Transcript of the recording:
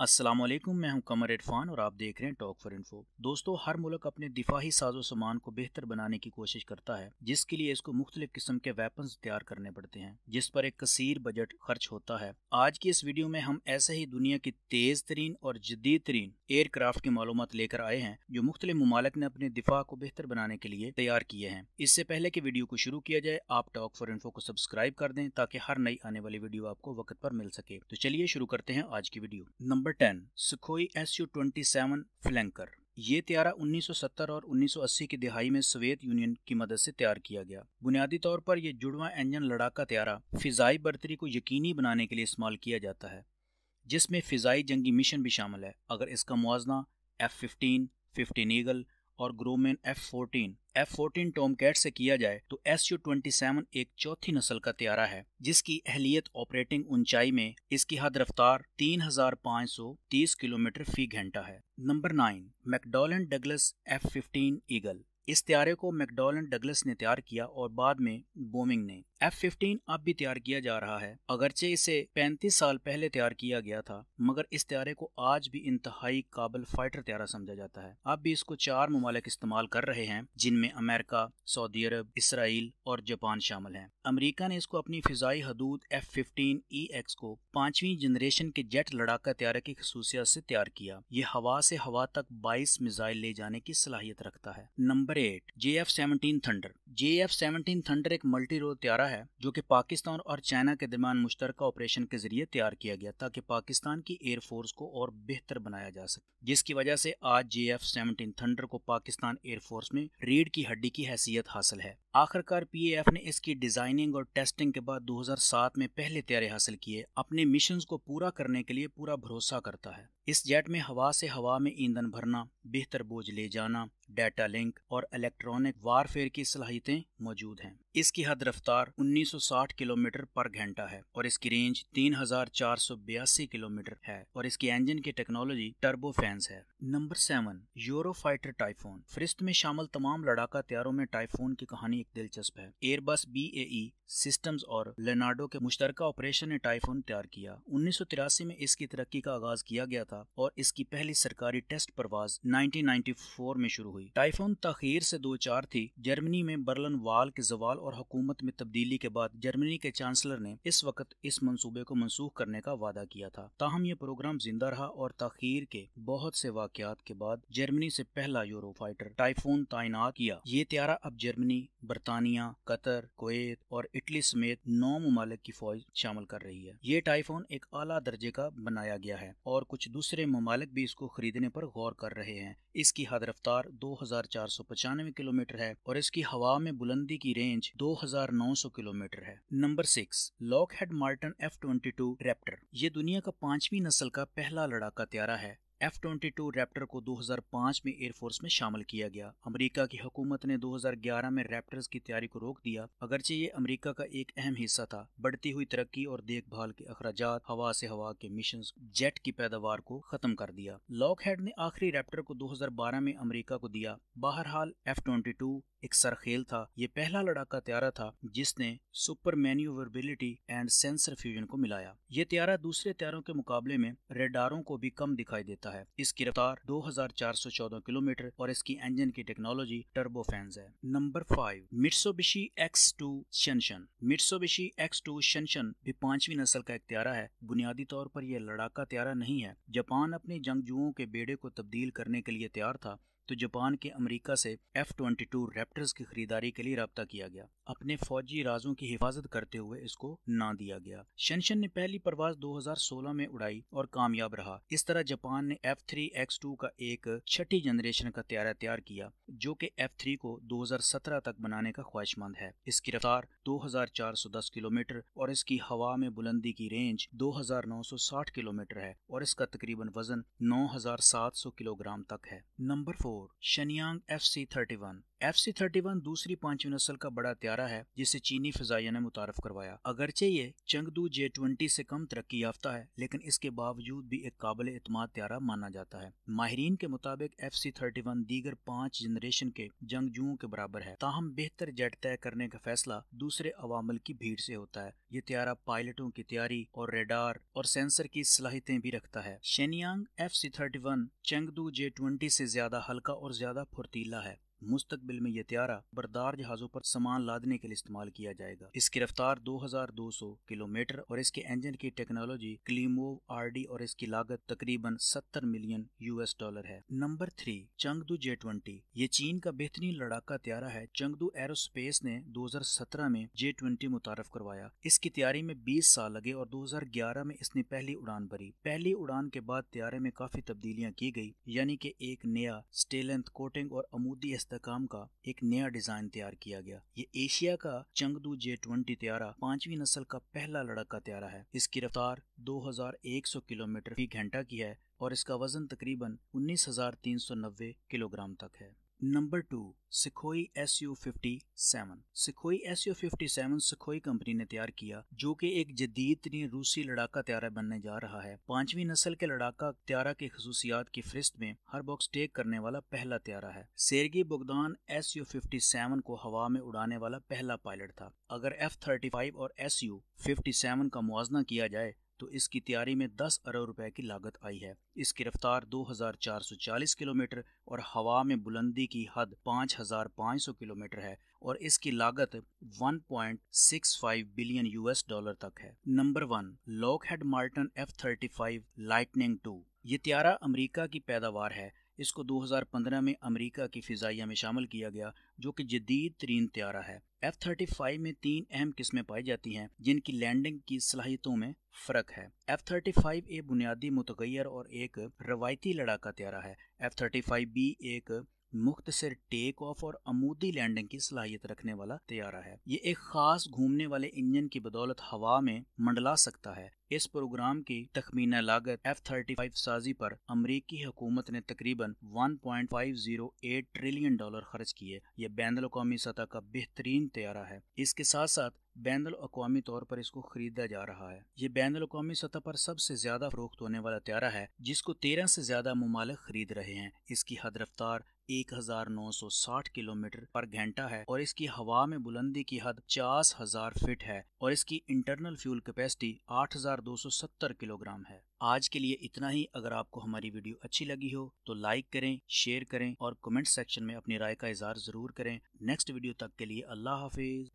अस्सलाम वालेकुम मैं हूं कमर इरफान और आप देख रहे हैं टॉक फॉर इन्फो दोस्तों हर मुल्क अपने दिफाही साजो सामान को बेहतर बनाने की कोशिश करता है जिसके लिए इसको मुख्तलिफ किस्म के वेपन तैयार करने पड़ते हैं जिस पर एक कसीर बजट खर्च होता है आज की इस वीडियो में हम ऐसे ही दुनिया की तेज तरीन और जदीद तरीन एयरक्राफ्ट की मालूम लेकर आए हैं जो मुख्तलि ममालक ने अपने दिफा को बेहतर बनाने के लिए तैयार किए हैं इससे पहले की वीडियो को शुरू किया जाए आप टॉक फॉर इन्फो को सब्सक्राइब कर दें ताकि हर नई आने वाली वीडियो आपको वक्त पर मिल सके तो चलिए शुरू करते हैं आज की video number number ten Sukhoi S U twenty seven flanker ये त्यारा 1970 और 1980 की दिहाई में सोवियत यूनियन की मदद से तैयार किया गया बुनियादी तौर पर यह जुड़वा इंजन लड़ाका त्यारा फिजाई बर्तरी को यकीनी बनाने के लिए इस्तेमाल किया जाता है जिसमें फिजाई जंगी मिशन भी शामिल है अगर इसका मुआजना एफ फिफ्टीन फिफ्टीन ईगल और Grumman F fourteen F fourteen cat से किया जाए तो एस यू ट्वेंटी सेवन एक चौथी नस्ल का त्यारा है जिसकी अहलियत ऑपरेटिंग ऊंचाई में इसकी हद रफ्तार तीन हजार पाँच सौ तीस किलोमीटर फी घंटा है number nine McDonnell Douglas F fifteen eagle इस त्यारे को मैकडोलन डगलस ने तैयार किया और बाद में बोमिंग ने एफ फिफ्टीन अब भी तैयार किया जा रहा है अगरचे इसे 35 साल पहले तैयार किया गया था मगर इस त्यारे को आज भी इंतहाई काबल फाइटर त्यारा समझा जाता है अब भी इसको चार ममालिक इस्तेमाल कर रहे हैं जिनमें अमेरिका सऊदी अरब इसराइल और जापान शामिल हैं अमेरिका ने इसको अपनी फिजाई हदूद F fifteen E e X को पांचवी जनरेशन के जेट लड़ाका त्यारे की खसूसियात से तैयार किया ये हवा से हवा तक बाईस मिसाइल ले जाने की सलाहियत रखता है number eight J F seventeen thunder J F seventeen thunder एक मल्टी रोल त्यारा है जो कि पाकिस्तान और चाइना के दरमियान मुश्तर ऑपरेशन के जरिए तैयार किया गया ताकि पाकिस्तान की एयरफोर्स को और बेहतर बनाया जा सके जिसकी वजह से आज जे एफ सेवनटीन थंडर को पाकिस्तान एयरफोर्स में रीढ़ की हड्डी की हैसियत हासिल है आखिरकार पीएएफ ने इसकी डिजाइनिंग और टेस्टिंग के बाद 2007 में पहले तैयारी हासिल किए अपने मिशन को पूरा करने के लिए पूरा भरोसा करता है इस जेट में हवा से हवा में ईंधन भरना बेहतर बोझ ले जाना डेटा लिंक और इलेक्ट्रॉनिक वारफेयर की सलाहियतें मौजूद हैं इसकी हद रफ्तार 1960 किलोमीटर पर घंटा है और इसकी रेंज 3482 किलोमीटर है और इसके इंजन की टेक्नोलॉजी टर्बो फैंस है number seven Eurofighter Typhoon फरिस्त में शामिल तमाम लड़ाका त्यारों में टाइफोन की कहानी एक दिलचस्प है Airbus B A system systems और लेनाडो के मुश्तरका ऑपरेशन ने टाइफोन तैयार किया उन्नीस में इसकी तरक्की का आगाज किया गया था था और इसकी पहली सरकारी टेस्ट परवाज 1994 में शुरू हुई टाइफून तखीर से दो चार थी जर्मनी में बर्लन वाल के जवाल और हुकूमत में तब्दीली के बाद जर्मनी के चांसलर ने इस वक्त इस मंसूबे को मनसूख करने का वादा किया था ताहम ये प्रोग्राम जिंदा रहा और तखीर के बहुत से वाकत के बाद जर्मनी से पहला यूरो फाइटर टाइफून तैनात किया ये त्यारा अब जर्मनी बरतानिया कतर कोत और इटली समेत नौ ममालिक की फौज शामिल कर रही है ये टाइफून एक आला दर्जे का बनाया गया है और कुछ दूसरे दूसरे ममालिक भी इसको खरीदने पर गौर कर रहे हैं इसकी हद रफ्तार दो किलोमीटर है और इसकी हवा में बुलंदी की रेंज 2,900 किलोमीटर है number six Lockheed Martin F twenty two Raptor ये दुनिया का पांचवी नस्ल का पहला लड़ाका त्यारा है एफ ट्वेंटी टू रैप्टर को 2005 में एयरफोर्स में शामिल किया गया अमेरिका की हुकूमत ने 2011 में रैप्टर्स की तैयारी को रोक दिया अगरचे ये अमेरिका का एक अहम हिस्सा था बढ़ती हुई तरक्की और देखभाल के अखराज हवा से हवा के मिशन जेट की पैदावार को खत्म कर दिया लॉकहेड ने आखिरी रैप्टर को 2012 में अमरीका को दिया बहरहाल एफ ट्वेंटी टू एक सरखेल था ये पहला लड़ाका त्यारा था जिसने super manoeuvrability and sensor fusion को मिलाया ये त्यारा दूसरे त्यारों के मुकाबले में रेडारों को भी कम दिखाई देता जाता है इसकी रफ्तार 2414 किलोमीटर और इसकी इंजन की टेक्नोलॉजी टर्बो फैंस है number five Mitsubishi X two Shinshin Mitsubishi X two Shinshin भी पांचवी नस्ल का एक त्यारा है बुनियादी तौर पर यह लड़ाका त्यारा नहीं है जापान अपने जंगजुओं के बेड़े को तब्दील करने के लिए तैयार था तो जापान के अमेरिका से एफ ट्वेंटी टू रेप्टर्स की खरीदारी के लिए रबता किया गया अपने फौजी राजों की हिफाजत करते हुए इसको ना दिया गया शनशन ने पहली परवाज 2016 में उड़ाई और कामयाब रहा इस तरह जापान ने एफ थ्री एक्स टू का एक छठी जनरेशन का त्यारा तैयार किया जो कि एफ थ्री को 2017 तक बनाने का ख्वाहिशमंद है इसकी रफ्तार 2410 किलोमीटर और इसकी हवा में बुलंदी की रेंज 2960 किलोमीटर है और इसका तकरीबन वजन 9700 किलोग्राम तक है number four Shenyang F C thirty one F C thirty one दूसरी पांचवी नस्ल का बड़ा त्यारा है जिसे चीनी फिजाइया ने मुतारफ करवाया अगरचे ये चंगदू जे ट्वेंटी से कम तरक्की याफ्ता है लेकिन इसके बावजूद भी एक काबिल इतमाद त्यारा माना जाता है माहरीन के मुताबिक एफ सी थर्टी वन दीगर पांच जनरेशन के जंगजुओं के बराबर है ताहम बेहतर जेट तय करने का फैसला दूसरे अवामल की भीड़ से होता है ये त्यारा पायलटों की तैयारी और रेडार और सेंसर की सलाहितें भी रखता है Shenyang F C thirty one Chengdu J twenty से ज्यादा हल्का और ज्यादा फुर्तीला है मुस्तकबिल में यह त्यारा बरदार जहाज़ों पर सामान लादने के लिए इस्तेमाल किया जाएगा इसकी रफ्तार 2200 किलोमीटर और इसके इंजन की टेक्नोलॉजी क्लीमोव आरडी और इसकी लागत तकरीबन 70 मिलियन यूएस डॉलर है number three Chengdu J twenty ये चीन का बेहतरीन लड़ाका त्यारा है चंगदू एरोस्पेस ने 2017 में जे ट्वेंटी मुतारफ करवाया इसकी तैयारी में बीस साल लगे और दो में इसने पहली उड़ान भरी पहली उड़ान के बाद त्यारे में काफी तब्दीलियां की गई यानी की एक नया स्टेलेंथ कोटिंग और अमूदी इस्तेकाम का एक नया डिजाइन तैयार किया गया ये एशिया का चंगदू जे ट्वेंटी त्यारा पांचवी नस्ल का पहला लड़का त्यारा है इसकी रफ्तार 2100 किलोमीटर फी घंटा की है और इसका वजन तकरीबन 19,390 किलोग्राम तक है number two Sukhoi S U fifty seven Sukhoi S U fifty seven Sukhoi company ने तैयार किया जो कि एक जदीद तरीन रूसी लड़ाका त्यारा बनने जा रहा है पांचवी नस्ल के लड़ाका त्यारा की खसूसियात की फहरिस्त में हर बॉक्स टेक करने वाला पहला त्यारा है Sergei Bogdan S U fifty seven को हवा में उड़ाने वाला पहला पायलट था अगर एफ थर्टी फाइव और एस यू फिफ्टी सेवन का मुआजना किया जाए तो इसकी तैयारी में 10 अरब रुपए की लागत आई है इसकी रफ्तार 2440 किलोमीटर और हवा में बुलंदी की हद 5500 किलोमीटर है और इसकी लागत 1.65 बिलियन यूएस डॉलर तक है number one Lockheed Martin F thirty five lightning two ये त्यारा अमरीका की पैदावार है इसको 2015 में अमेरिका की फ़िज़ाइया में शामिल किया गया जो कि जदीद तरीन त्यारा है एफ थर्टी फाइव में तीन अहम किस्में पाई जाती हैं जिनकी लैंडिंग की सलाहियतों में फ़र्क है एफ थर्टी फाइव ए बुनियादी मुतगैर और एक रवायती लड़ाका त्यारा है एफ थर्टी फाइव बी एक मुख्तसर टेक ऑफ और अमूदी लैंडिंग की सलाहियत रखने वाला तैयारा है ये एक खास घूमने वाले इंजन की बदौलत हवा में मंडला सकता है इस प्रोग्राम की तखमीना लागत एफ थर्टी फाइव साजी पर अमरीकी हुकूमत ने तकरीबन 1.508 ट्रिलियन डॉलर खर्च किए यह बैन अवी सतह का बेहतरीन तैयारा है इसके साथ साथ बैन अवी तौर पर इसको खरीदा जा रहा है ये बैन अवी सतह पर सबसे ज्यादा फरोख्त होने वाला त्यारा है जिसको तेरह से ज्यादा ममालिक खरीद रहे हैं इसकी हद रफ्तार 1960 किलोमीटर पर घंटा है और इसकी हवा में बुलंदी की हद चास हजार फिट है और इसकी इंटरनल फ्यूल कैपेसिटी 8270 किलोग्राम है आज के लिए इतना ही अगर आपको हमारी वीडियो अच्छी लगी हो तो लाइक करें शेयर करें और कमेंट सेक्शन में अपनी राय का इजहार जरूर करें नेक्स्ट वीडियो तक के लिए अल्लाह हाफिज